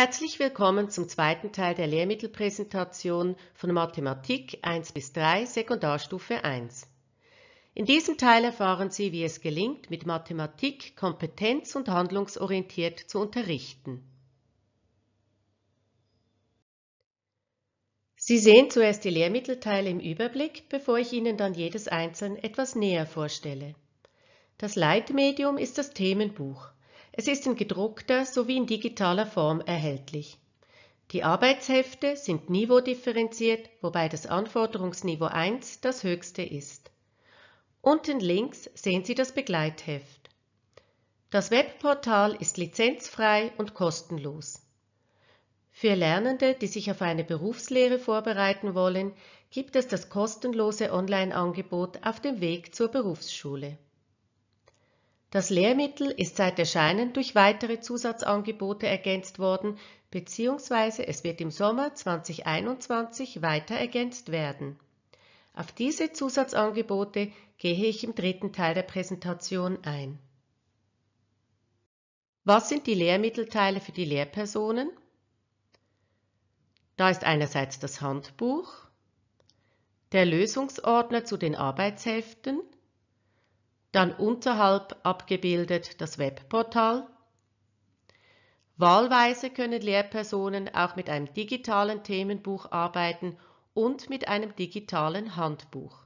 Herzlich willkommen zum zweiten Teil der Lehrmittelpräsentation von Mathematik 1 bis 3 Sekundarstufe 1. In diesem Teil erfahren Sie, wie es gelingt, mit Mathematik kompetenz- und handlungsorientiert zu unterrichten. Sie sehen zuerst die Lehrmittelteile im Überblick, bevor ich Ihnen dann jedes einzeln etwas näher vorstelle. Das Leitmedium ist das Themenbuch. Es ist in gedruckter sowie in digitaler Form erhältlich. Die Arbeitshefte sind niveaudifferenziert, wobei das Anforderungsniveau 1 das höchste ist. Unten links sehen Sie das Begleitheft. Das Webportal ist lizenzfrei und kostenlos. Für Lernende, die sich auf eine Berufslehre vorbereiten wollen, gibt es das kostenlose Online-Angebot auf dem Weg zur Berufsschule. Das Lehrmittel ist seit Erscheinen durch weitere Zusatzangebote ergänzt worden bzw. es wird im Sommer 2021 weiter ergänzt werden. Auf diese Zusatzangebote gehe ich im dritten Teil der Präsentation ein. Was sind die Lehrmittelteile für die Lehrpersonen? Da ist einerseits das Handbuch, der Lösungsordner zu den Arbeitsheften, dann unterhalb abgebildet das Webportal. Wahlweise können Lehrpersonen auch mit einem digitalen Themenbuch arbeiten und mit einem digitalen Handbuch.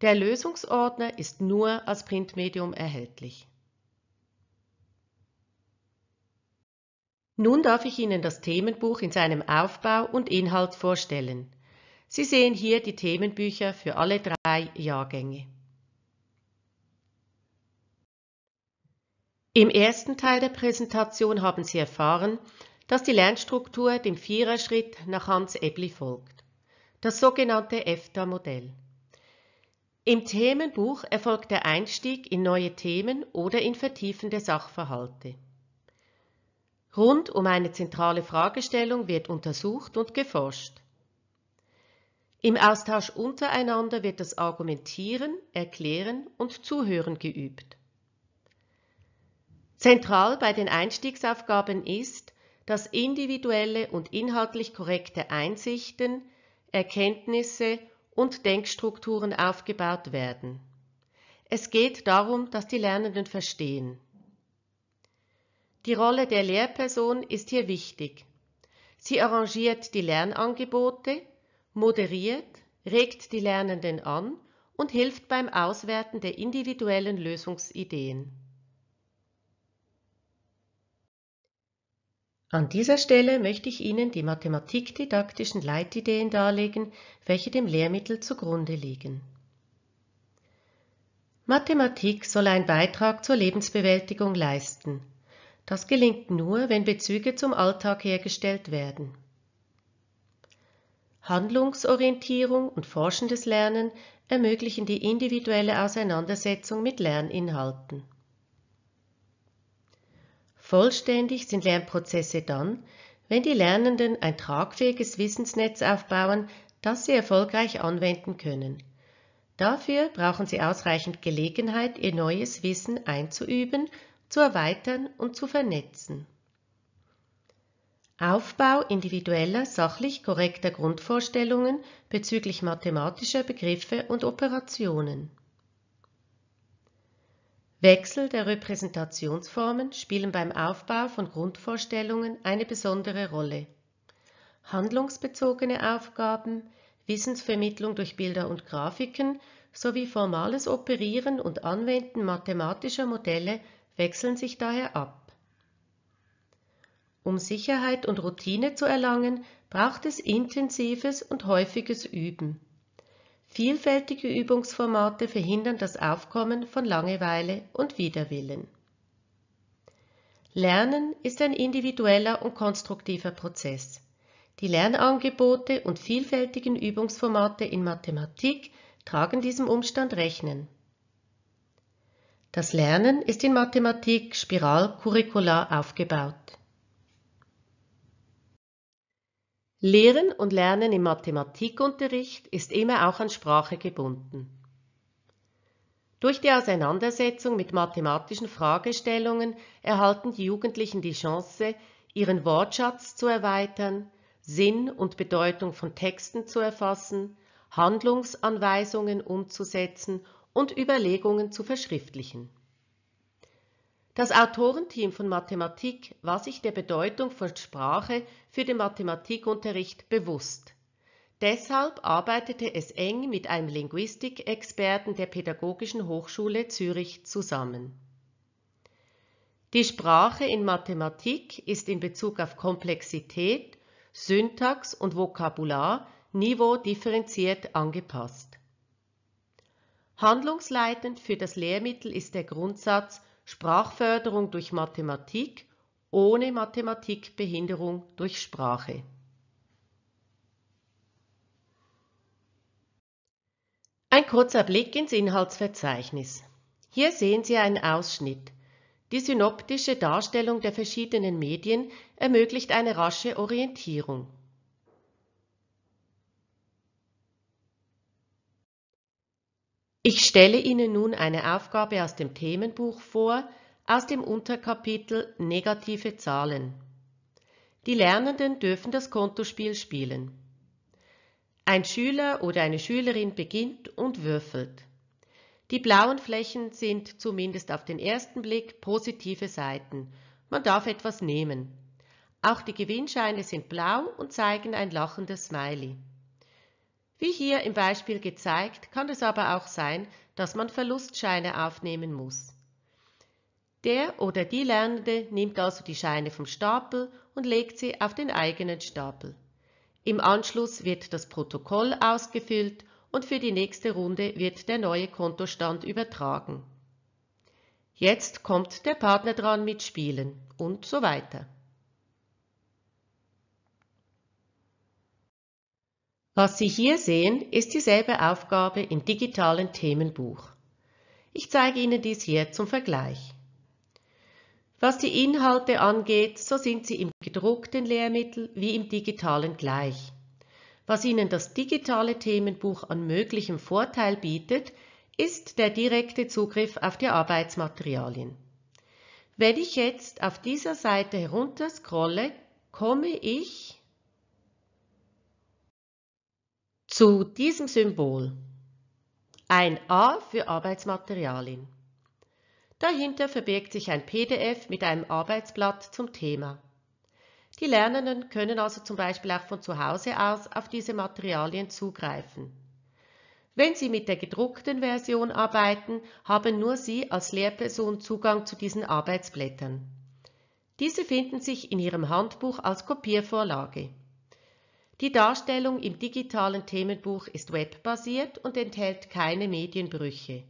Der Lösungsordner ist nur als Printmedium erhältlich. Nun darf ich Ihnen das Themenbuch in seinem Aufbau und Inhalt vorstellen. Sie sehen hier die Themenbücher für alle drei Jahrgänge. Im ersten Teil der Präsentation haben Sie erfahren, dass die Lernstruktur dem Viererschritt nach Hans Ebli folgt, das sogenannte EFTA-Modell. Im Themenbuch erfolgt der Einstieg in neue Themen oder in vertiefende Sachverhalte. Rund um eine zentrale Fragestellung wird untersucht und geforscht. Im Austausch untereinander wird das Argumentieren, Erklären und Zuhören geübt. Zentral bei den Einstiegsaufgaben ist, dass individuelle und inhaltlich korrekte Einsichten, Erkenntnisse und Denkstrukturen aufgebaut werden. Es geht darum, dass die Lernenden verstehen. Die Rolle der Lehrperson ist hier wichtig. Sie arrangiert die Lernangebote, moderiert, regt die Lernenden an und hilft beim Auswerten der individuellen Lösungsideen. An dieser Stelle möchte ich Ihnen die mathematikdidaktischen Leitideen darlegen, welche dem Lehrmittel zugrunde liegen. Mathematik soll einen Beitrag zur Lebensbewältigung leisten. Das gelingt nur, wenn Bezüge zum Alltag hergestellt werden. Handlungsorientierung und forschendes Lernen ermöglichen die individuelle Auseinandersetzung mit Lerninhalten. Vollständig sind Lernprozesse dann, wenn die Lernenden ein tragfähiges Wissensnetz aufbauen, das sie erfolgreich anwenden können. Dafür brauchen sie ausreichend Gelegenheit, ihr neues Wissen einzuüben, zu erweitern und zu vernetzen. Aufbau individueller, sachlich korrekter Grundvorstellungen bezüglich mathematischer Begriffe und Operationen. Wechsel der Repräsentationsformen spielen beim Aufbau von Grundvorstellungen eine besondere Rolle. Handlungsbezogene Aufgaben, Wissensvermittlung durch Bilder und Grafiken sowie formales Operieren und Anwenden mathematischer Modelle wechseln sich daher ab. Um Sicherheit und Routine zu erlangen, braucht es intensives und häufiges Üben Vielfältige Übungsformate verhindern das Aufkommen von Langeweile und Widerwillen. Lernen ist ein individueller und konstruktiver Prozess. Die Lernangebote und vielfältigen Übungsformate in Mathematik tragen diesem Umstand Rechnen. Das Lernen ist in Mathematik spiral curricular aufgebaut. Lehren und Lernen im Mathematikunterricht ist immer auch an Sprache gebunden. Durch die Auseinandersetzung mit mathematischen Fragestellungen erhalten die Jugendlichen die Chance, ihren Wortschatz zu erweitern, Sinn und Bedeutung von Texten zu erfassen, Handlungsanweisungen umzusetzen und Überlegungen zu verschriftlichen. Das Autorenteam von Mathematik war sich der Bedeutung von Sprache für den Mathematikunterricht bewusst. Deshalb arbeitete es eng mit einem Linguistikexperten der Pädagogischen Hochschule Zürich zusammen. Die Sprache in Mathematik ist in Bezug auf Komplexität, Syntax und Vokabular niveaudifferenziert angepasst. Handlungsleitend für das Lehrmittel ist der Grundsatz Sprachförderung durch Mathematik ohne Mathematikbehinderung durch Sprache. Ein kurzer Blick ins Inhaltsverzeichnis. Hier sehen Sie einen Ausschnitt. Die synoptische Darstellung der verschiedenen Medien ermöglicht eine rasche Orientierung. Ich stelle Ihnen nun eine Aufgabe aus dem Themenbuch vor, aus dem Unterkapitel Negative Zahlen. Die Lernenden dürfen das Kontospiel spielen. Ein Schüler oder eine Schülerin beginnt und würfelt. Die blauen Flächen sind zumindest auf den ersten Blick positive Seiten. Man darf etwas nehmen. Auch die Gewinnscheine sind blau und zeigen ein lachendes Smiley. Wie hier im Beispiel gezeigt, kann es aber auch sein, dass man Verlustscheine aufnehmen muss. Der oder die Lernende nimmt also die Scheine vom Stapel und legt sie auf den eigenen Stapel. Im Anschluss wird das Protokoll ausgefüllt und für die nächste Runde wird der neue Kontostand übertragen. Jetzt kommt der Partner dran mit Spielen und so weiter. Was Sie hier sehen, ist dieselbe Aufgabe im digitalen Themenbuch. Ich zeige Ihnen dies hier zum Vergleich. Was die Inhalte angeht, so sind sie im gedruckten Lehrmittel wie im digitalen gleich. Was Ihnen das digitale Themenbuch an möglichem Vorteil bietet, ist der direkte Zugriff auf die Arbeitsmaterialien. Wenn ich jetzt auf dieser Seite herunterscrolle, komme ich Zu diesem Symbol ein A für Arbeitsmaterialien. Dahinter verbirgt sich ein PDF mit einem Arbeitsblatt zum Thema. Die Lernenden können also zum Beispiel auch von zu Hause aus auf diese Materialien zugreifen. Wenn Sie mit der gedruckten Version arbeiten, haben nur Sie als Lehrperson Zugang zu diesen Arbeitsblättern. Diese finden sich in Ihrem Handbuch als Kopiervorlage. Die Darstellung im digitalen Themenbuch ist webbasiert und enthält keine Medienbrüche.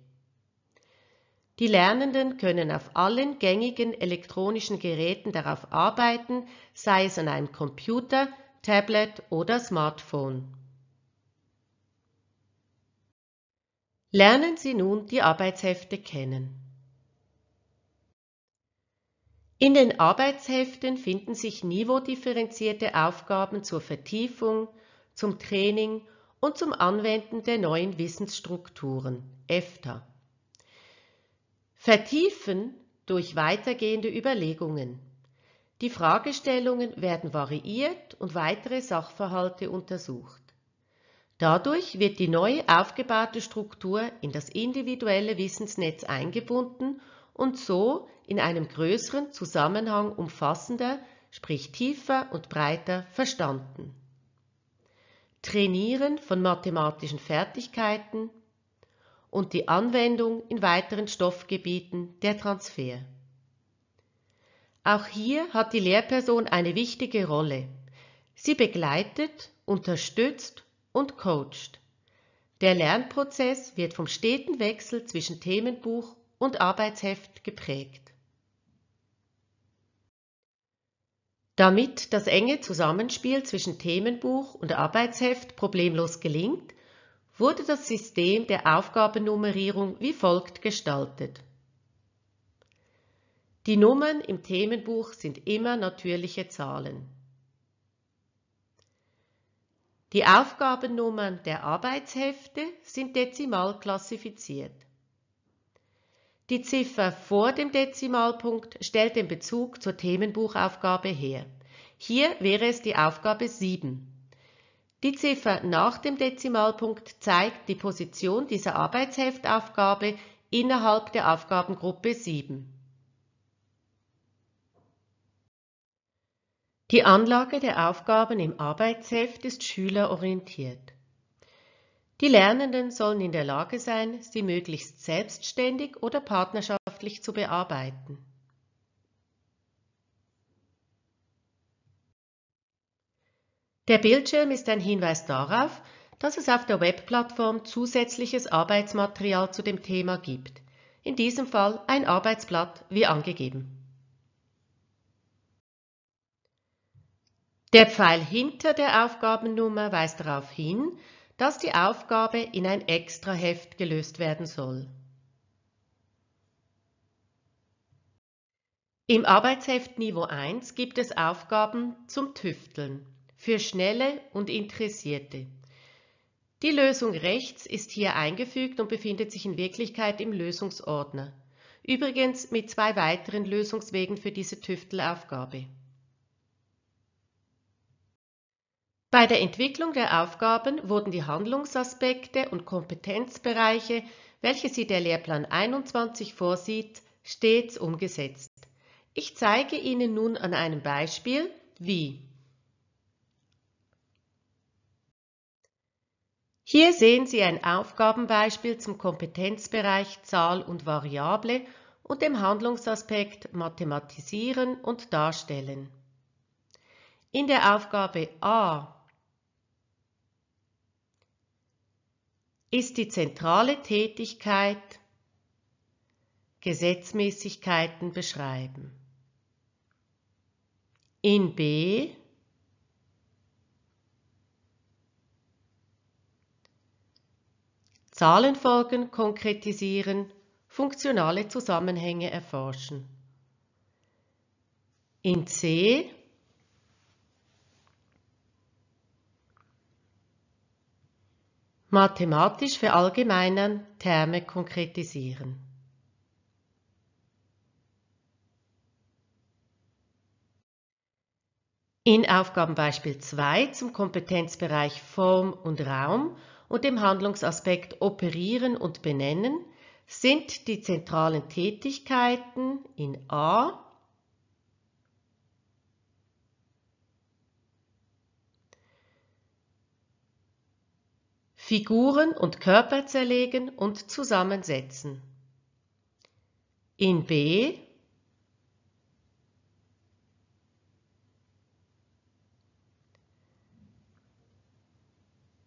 Die Lernenden können auf allen gängigen elektronischen Geräten darauf arbeiten, sei es an einem Computer, Tablet oder Smartphone. Lernen Sie nun die Arbeitshefte kennen. In den Arbeitsheften finden sich niveaudifferenzierte Aufgaben zur Vertiefung, zum Training und zum Anwenden der neuen Wissensstrukturen, EFTA. Vertiefen durch weitergehende Überlegungen. Die Fragestellungen werden variiert und weitere Sachverhalte untersucht. Dadurch wird die neu aufgebaute Struktur in das individuelle Wissensnetz eingebunden und so in einem größeren Zusammenhang umfassender, sprich tiefer und breiter verstanden. Trainieren von mathematischen Fertigkeiten und die Anwendung in weiteren Stoffgebieten der Transfer. Auch hier hat die Lehrperson eine wichtige Rolle. Sie begleitet, unterstützt und coacht. Der Lernprozess wird vom steten Wechsel zwischen Themenbuch und Arbeitsheft geprägt. Damit das enge Zusammenspiel zwischen Themenbuch und Arbeitsheft problemlos gelingt, wurde das System der Aufgabennummerierung wie folgt gestaltet. Die Nummern im Themenbuch sind immer natürliche Zahlen. Die Aufgabennummern der Arbeitshefte sind dezimal klassifiziert. Die Ziffer vor dem Dezimalpunkt stellt den Bezug zur Themenbuchaufgabe her. Hier wäre es die Aufgabe 7. Die Ziffer nach dem Dezimalpunkt zeigt die Position dieser Arbeitsheftaufgabe innerhalb der Aufgabengruppe 7. Die Anlage der Aufgaben im Arbeitsheft ist schülerorientiert. Die Lernenden sollen in der Lage sein, sie möglichst selbstständig oder partnerschaftlich zu bearbeiten. Der Bildschirm ist ein Hinweis darauf, dass es auf der Webplattform zusätzliches Arbeitsmaterial zu dem Thema gibt, in diesem Fall ein Arbeitsblatt wie angegeben. Der Pfeil hinter der Aufgabennummer weist darauf hin, dass die Aufgabe in ein Extraheft gelöst werden soll. Im Arbeitsheft Niveau 1 gibt es Aufgaben zum Tüfteln für Schnelle und Interessierte. Die Lösung rechts ist hier eingefügt und befindet sich in Wirklichkeit im Lösungsordner. Übrigens mit zwei weiteren Lösungswegen für diese Tüftelaufgabe. Bei der Entwicklung der Aufgaben wurden die Handlungsaspekte und Kompetenzbereiche, welche sie der Lehrplan 21 vorsieht, stets umgesetzt. Ich zeige Ihnen nun an einem Beispiel, wie. Hier sehen Sie ein Aufgabenbeispiel zum Kompetenzbereich Zahl und Variable und dem Handlungsaspekt Mathematisieren und Darstellen. In der Aufgabe A ist die zentrale Tätigkeit Gesetzmäßigkeiten beschreiben. In B Zahlenfolgen konkretisieren, funktionale Zusammenhänge erforschen. In C mathematisch verallgemeinern, Terme konkretisieren. In Aufgabenbeispiel 2 zum Kompetenzbereich Form und Raum und dem Handlungsaspekt Operieren und Benennen sind die zentralen Tätigkeiten in A Figuren und Körper zerlegen und zusammensetzen. In B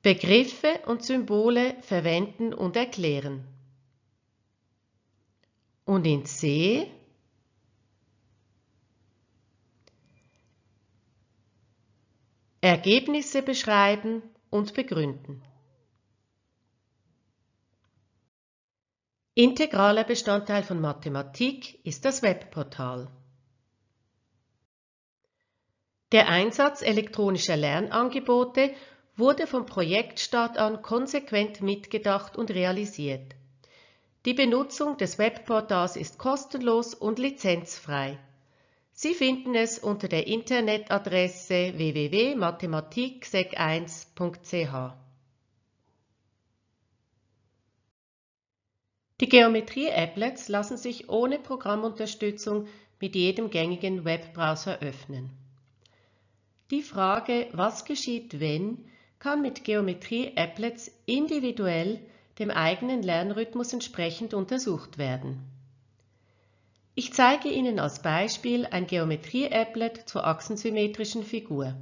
Begriffe und Symbole verwenden und erklären. Und in C Ergebnisse beschreiben und begründen. Integraler Bestandteil von Mathematik ist das Webportal. Der Einsatz elektronischer Lernangebote wurde vom Projektstart an konsequent mitgedacht und realisiert. Die Benutzung des Webportals ist kostenlos und lizenzfrei. Sie finden es unter der Internetadresse www.mathematiksec1.ch. Die Geometrie-Applets lassen sich ohne Programmunterstützung mit jedem gängigen Webbrowser öffnen. Die Frage, was geschieht, wenn, kann mit Geometrie-Applets individuell dem eigenen Lernrhythmus entsprechend untersucht werden. Ich zeige Ihnen als Beispiel ein Geometrie-Applet zur achsensymmetrischen Figur.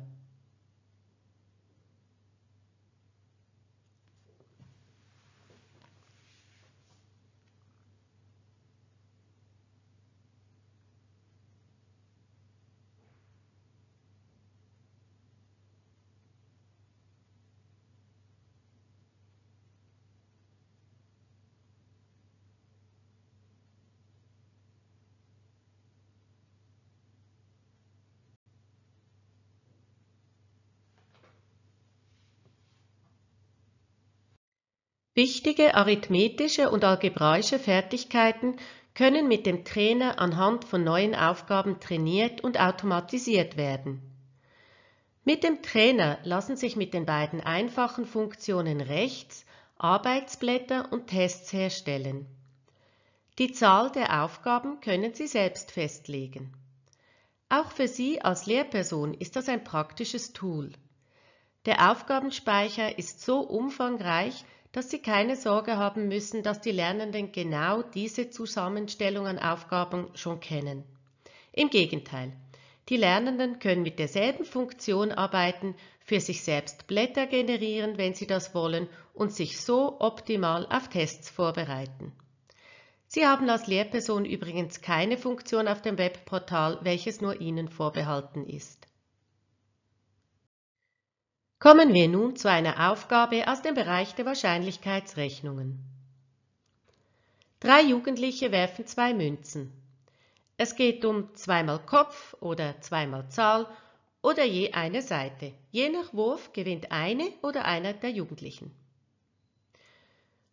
Wichtige arithmetische und algebraische Fertigkeiten können mit dem Trainer anhand von neuen Aufgaben trainiert und automatisiert werden. Mit dem Trainer lassen sich mit den beiden einfachen Funktionen rechts Arbeitsblätter und Tests herstellen. Die Zahl der Aufgaben können Sie selbst festlegen. Auch für Sie als Lehrperson ist das ein praktisches Tool. Der Aufgabenspeicher ist so umfangreich, dass Sie keine Sorge haben müssen, dass die Lernenden genau diese Zusammenstellung an Aufgaben schon kennen. Im Gegenteil, die Lernenden können mit derselben Funktion arbeiten, für sich selbst Blätter generieren, wenn sie das wollen, und sich so optimal auf Tests vorbereiten. Sie haben als Lehrperson übrigens keine Funktion auf dem Webportal, welches nur Ihnen vorbehalten ist. Kommen wir nun zu einer Aufgabe aus dem Bereich der Wahrscheinlichkeitsrechnungen. Drei Jugendliche werfen zwei Münzen. Es geht um zweimal Kopf oder zweimal Zahl oder je eine Seite. Je nach Wurf gewinnt eine oder einer der Jugendlichen.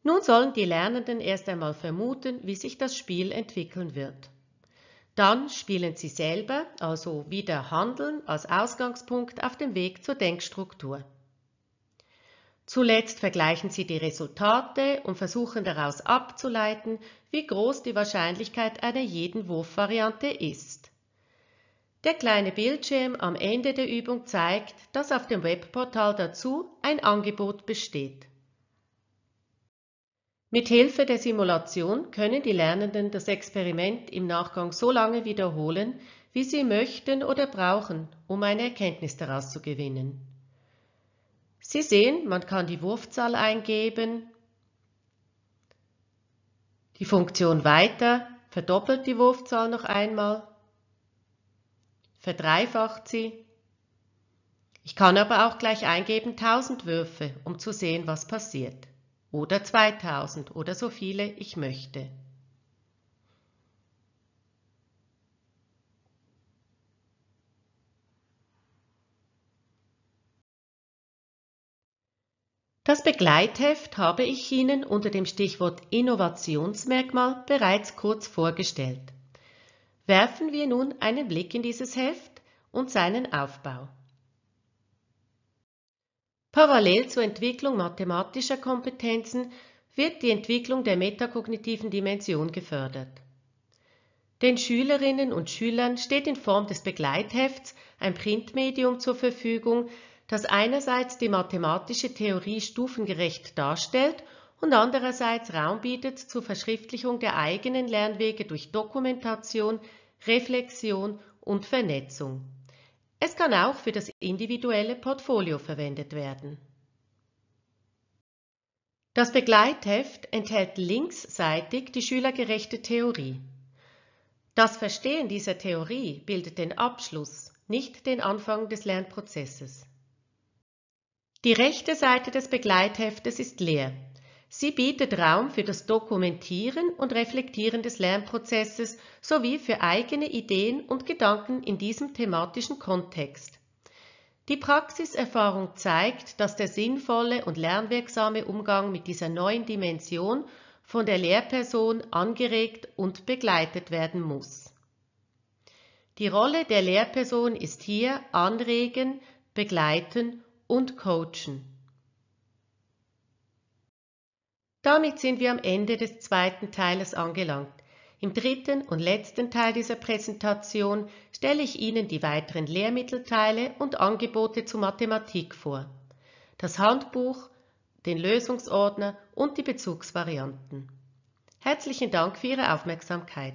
Nun sollen die Lernenden erst einmal vermuten, wie sich das Spiel entwickeln wird. Dann spielen sie selber, also wieder Handeln als Ausgangspunkt auf dem Weg zur Denkstruktur. Zuletzt vergleichen sie die Resultate und versuchen daraus abzuleiten, wie groß die Wahrscheinlichkeit einer jeden Wurfvariante ist. Der kleine Bildschirm am Ende der Übung zeigt, dass auf dem Webportal dazu ein Angebot besteht. Mithilfe der Simulation können die Lernenden das Experiment im Nachgang so lange wiederholen, wie sie möchten oder brauchen, um eine Erkenntnis daraus zu gewinnen. Sie sehen, man kann die Wurfzahl eingeben, die Funktion weiter verdoppelt die Wurfzahl noch einmal, verdreifacht sie. Ich kann aber auch gleich eingeben 1000 Würfe, um zu sehen, was passiert oder 2000 oder so viele ich möchte. Das Begleitheft habe ich Ihnen unter dem Stichwort Innovationsmerkmal bereits kurz vorgestellt. Werfen wir nun einen Blick in dieses Heft und seinen Aufbau. Parallel zur Entwicklung mathematischer Kompetenzen wird die Entwicklung der metakognitiven Dimension gefördert. Den Schülerinnen und Schülern steht in Form des Begleithefts ein Printmedium zur Verfügung, das einerseits die mathematische Theorie stufengerecht darstellt und andererseits Raum bietet zur Verschriftlichung der eigenen Lernwege durch Dokumentation, Reflexion und Vernetzung. Es kann auch für das individuelle Portfolio verwendet werden. Das Begleitheft enthält linksseitig die schülergerechte Theorie. Das Verstehen dieser Theorie bildet den Abschluss, nicht den Anfang des Lernprozesses. Die rechte Seite des Begleitheftes ist leer. Sie bietet Raum für das Dokumentieren und Reflektieren des Lernprozesses sowie für eigene Ideen und Gedanken in diesem thematischen Kontext. Die Praxiserfahrung zeigt, dass der sinnvolle und lernwirksame Umgang mit dieser neuen Dimension von der Lehrperson angeregt und begleitet werden muss. Die Rolle der Lehrperson ist hier anregen, begleiten und coachen. Damit sind wir am Ende des zweiten Teiles angelangt. Im dritten und letzten Teil dieser Präsentation stelle ich Ihnen die weiteren Lehrmittelteile und Angebote zur Mathematik vor. Das Handbuch, den Lösungsordner und die Bezugsvarianten. Herzlichen Dank für Ihre Aufmerksamkeit.